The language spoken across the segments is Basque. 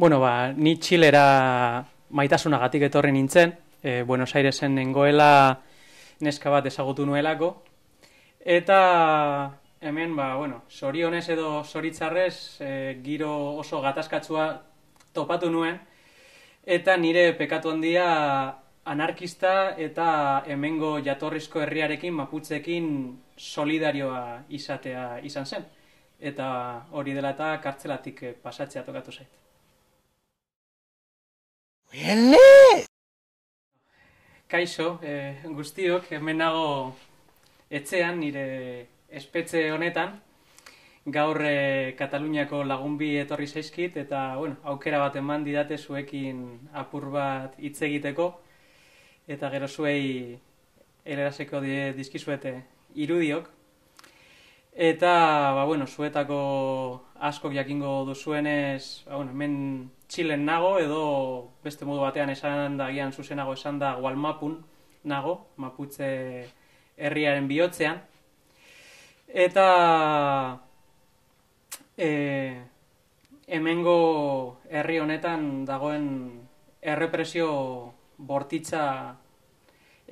Bueno, ba, ni txilera maitasunagatik etorri nintzen, e, Buenos Airesen nengoela neska bat ezagutu nuelako, eta hemen, ba, bueno, sorionez edo soritzarrez e, giro oso gatazkatzua topatu nuen, eta nire pekatu handia anarkista eta hemengo jatorrizko herriarekin, maputzekin solidarioa izatea izan zen, eta hori dela eta kartzelatik e, pasatzea tokatu zaitu. Bele! Kaixo, e, guztiok, hemen nago etxean, nire espetxe honetan. Gaur e, Kataluniako lagunbi etorri zaizkit, eta, bueno, aukera bat eman didate zuekin apur bat hitz egiteko. Eta gero zuei eleraseko die dizkizuete irudiok. Eta, ba, bueno, zuetako askok jakingo duzuenez, ba, bueno, hemen Txilen nago, edo beste modu batean esan da, gian zuzenago esan da, Gualmapun nago, Maputze herriaren bihotzean. Eta e, hemengo herri honetan dagoen errepresio bortitza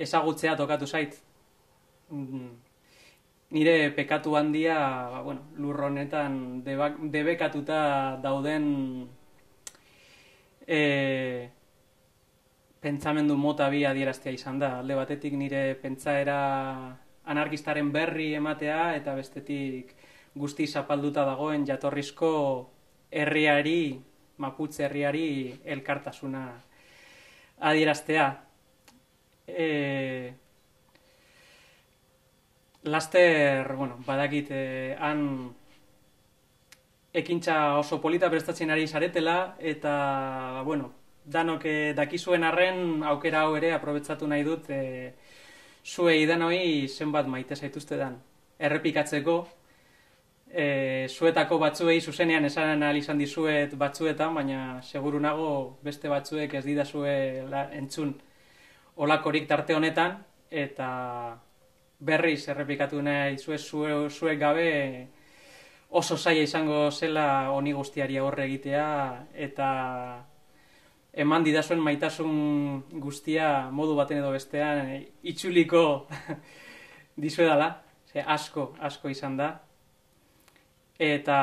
ezagutzea tokatu zait. Mm, nire pekatu handia, ba, bueno, lur honetan debekatuta dauden e, pentsamendu mota bi adieraztea izan da. Alde batetik nire pentsaera anarkistaren berri ematea eta bestetik guzti zapalduta dagoen jatorrizko herriari, maputze herriari elkartasuna adieraztea. E, Laster, bueno, badakit, eh, han ekintza oso polita prestatzen ari zaretela, eta, ba, bueno, danok eh, dakizuen arren aukera hau ere aprobetzatu nahi dut e, zuei danoi zenbat maite zaituzte dan. Errepikatzeko, e, zuetako batzuei zuzenean esan izan dizuet batzuetan, baina seguru nago beste batzuek ez didazue la, entzun olakorik tarte honetan, eta berriz errepikatu nahi zuek gabe oso zaila izango zela honi guztiari aurre egitea eta eman didazuen maitasun guztia modu baten edo bestean itxuliko dizuedala. Ze asko, asko izan da. Eta,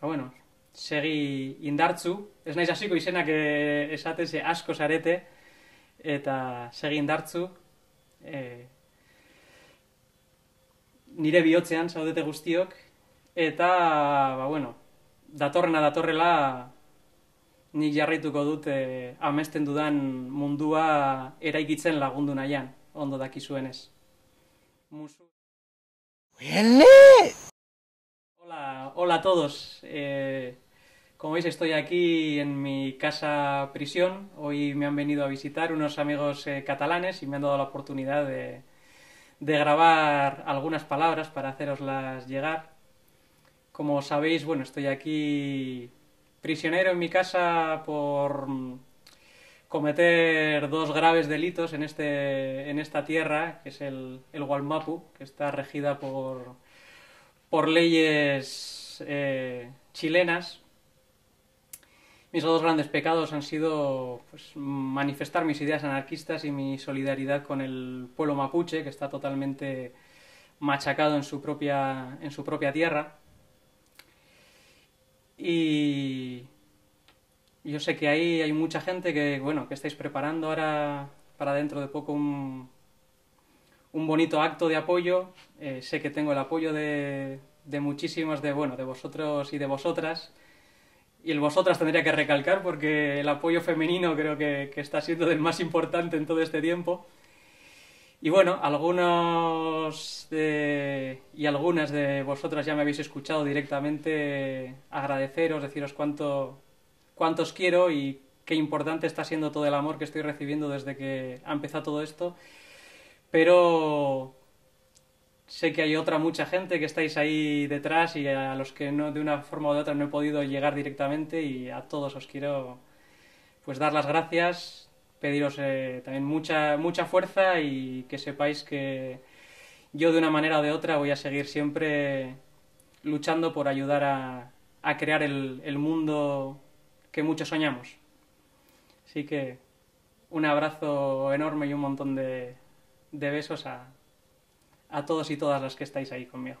ba bueno, segi indartzu. Ez naiz hasiko izenak eh, esaten ze asko zarete. Eta segi indartzu. Eh, nire bihotzean zaudete guztiok. Eta, ba, bueno, datorrena datorrela, ni jarrituko dut e, amesten dudan mundua eraikitzen lagundu nahian, ondo dakizuenez. Musu... Huele! Hola, hola a todos. Eh, como veis estoy aquí en mi casa prisión. Hoy me han venido a visitar unos amigos eh, catalanes y me han dado la oportunidad de, de grabar algunas palabras para haceroslas llegar. Como sabéis, bueno, estoy aquí prisionero en mi casa por mm, cometer dos graves delitos en, este, en esta tierra, que es el, el que está regida por, por leyes eh, chilenas. Mis dos grandes pecados han sido pues, manifestar mis ideas anarquistas y mi solidaridad con el pueblo mapuche, que está totalmente machacado en su propia, en su propia tierra. Y yo sé que ahí hay mucha gente que, bueno, que estáis preparando ahora para dentro de poco un, un bonito acto de apoyo. Eh, sé que tengo el apoyo de, de muchísimos de, bueno, de vosotros y de vosotras. Y el vosotras tendría que recalcar porque el apoyo femenino creo que, que está siendo del más importante en todo este tiempo. Y bueno, algunos de, y algunas de vosotras ya me habéis escuchado directamente agradeceros, deciros cuánto, os quiero y qué importante está siendo todo el amor que estoy recibiendo desde que ha empezado todo esto. Pero sé que hay otra mucha gente que estáis ahí detrás y a los que no, de una forma u otra no he podido llegar directamente y a todos os quiero pues dar las gracias, pediros eh, también mucha, mucha fuerza y que sepáis que yo de una manera o de otra voy a seguir siempre luchando por ayudar a, a crear el, el mundo que muchos soñamos. Así que un abrazo enorme y un montón de, de besos a, a, todos y todas las que estáis ahí conmigo.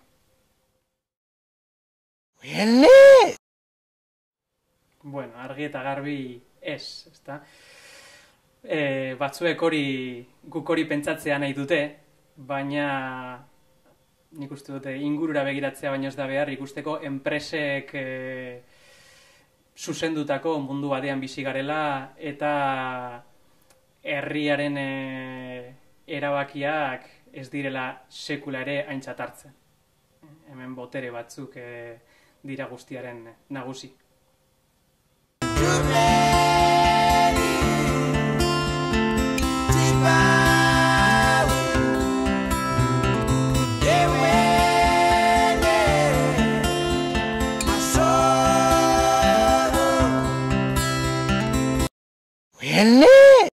Bueno, Argueta Garbi es, está. e, batzuek hori guk hori pentsatzea nahi dute, baina nik uste dute ingurura begiratzea baino ez da behar ikusteko enpresek e, zuzendutako mundu badean bizi garela eta herriaren e, erabakiak ez direla sekulare ere hartzen. Hemen botere batzuk e, dira guztiaren nagusi.